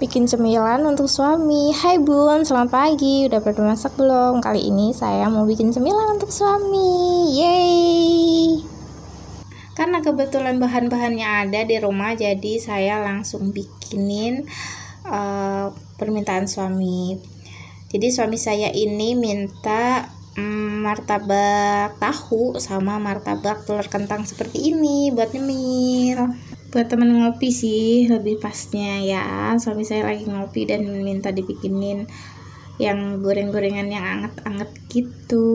bikin cemilan untuk suami. Hai Bun, selamat pagi. Udah pernah masak belum? Kali ini saya mau bikin cemilan untuk suami. Yeay! Karena kebetulan bahan-bahannya ada di rumah, jadi saya langsung bikinin uh, permintaan suami. Jadi suami saya ini minta mm, martabak tahu sama martabak telur kentang seperti ini buat nyemil buat temen ngopi sih lebih pasnya ya suami saya lagi ngopi dan minta dibikinin yang goreng-gorengan yang anget-anget gitu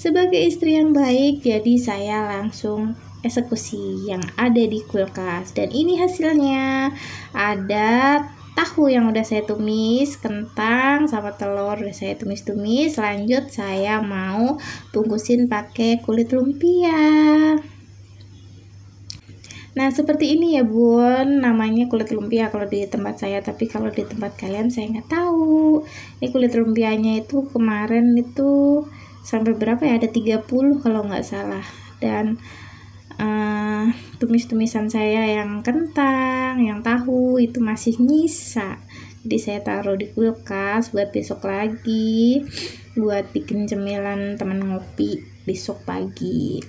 sebagai istri yang baik jadi saya langsung eksekusi yang ada di kulkas dan ini hasilnya ada tahu yang udah saya tumis, kentang sama telur udah saya tumis-tumis. Lanjut saya mau bungkusin pakai kulit lumpia. Nah, seperti ini ya Bun, namanya kulit lumpia kalau di tempat saya, tapi kalau di tempat kalian saya nggak tahu. Ini kulit lumpianya itu kemarin itu sampai berapa ya? Ada 30 kalau nggak salah. Dan uh, tumis-tumisan saya yang kentang, yang tahu itu masih nyisa. Jadi saya taruh di kulkas buat besok lagi, buat bikin cemilan teman ngopi besok pagi.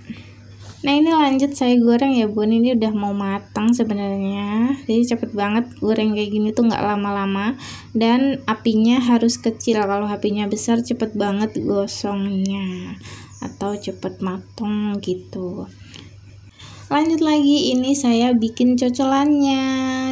Nah ini lanjut saya goreng ya bun, ini udah mau matang sebenarnya. Jadi cepet banget goreng kayak gini tuh gak lama-lama dan apinya harus kecil. Kalau apinya besar cepet banget gosongnya atau cepet matang gitu. Lanjut lagi ini saya bikin cocolannya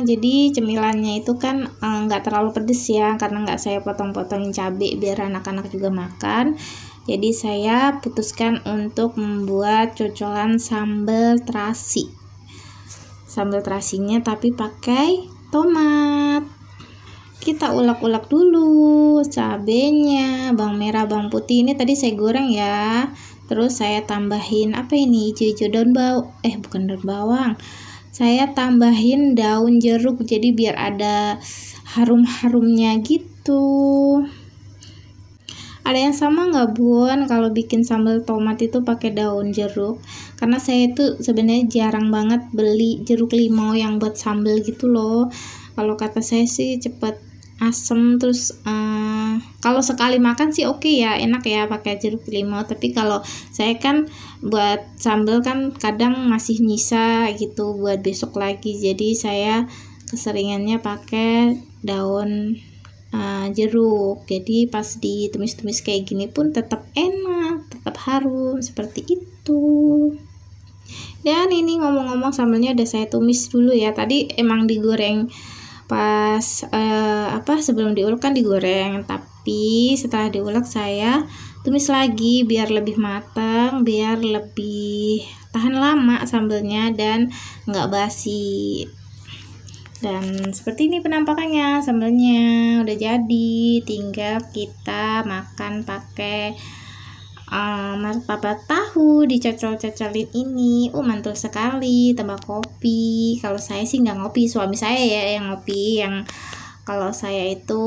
jadi cemilannya itu kan eh, nggak e, terlalu pedes ya karena nggak saya potong-potongin cabai biar anak-anak juga makan jadi saya putuskan untuk membuat cocolan sambal terasi. Sambal terasinya tapi pakai tomat. Kita ulek-ulek dulu cabenya, bawang merah, bawang putih ini tadi saya goreng ya. Terus saya tambahin apa ini? Hijau-hijau daun bawang. Eh, bukan daun bawang. Saya tambahin daun jeruk jadi biar ada harum-harumnya gitu. Ada yang sama nggak bun kalau bikin sambal tomat itu pakai daun jeruk? Karena saya itu sebenarnya jarang banget beli jeruk limau yang buat sambal gitu loh. Kalau kata saya sih cepet asem terus uh, kalau sekali makan sih oke okay ya enak ya pakai jeruk limau tapi kalau saya kan buat sambal kan kadang masih nyisa gitu buat besok lagi jadi saya keseringannya pakai daun Eh, jeruk jadi pas ditumis-tumis kayak gini pun tetap enak tetap harum seperti itu dan ini ngomong-ngomong sambalnya udah saya tumis dulu ya tadi emang digoreng pas uh, apa sebelum diulek kan digoreng tapi setelah diulek saya tumis lagi biar lebih matang biar lebih tahan lama sambalnya dan nggak basi dan seperti ini penampakannya sambelnya udah jadi tinggal kita makan pakai um, martabak tahu dicocol-cocolin ini uh mantul sekali tambah kopi kalau saya sih nggak ngopi suami saya ya yang ngopi yang kalau saya itu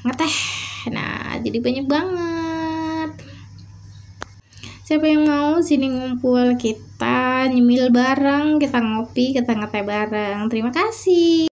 ngeteh nah jadi banyak banget siapa yang mau sini ngumpul kita nyemil bareng kita ngopi kita ngeteh bareng terima kasih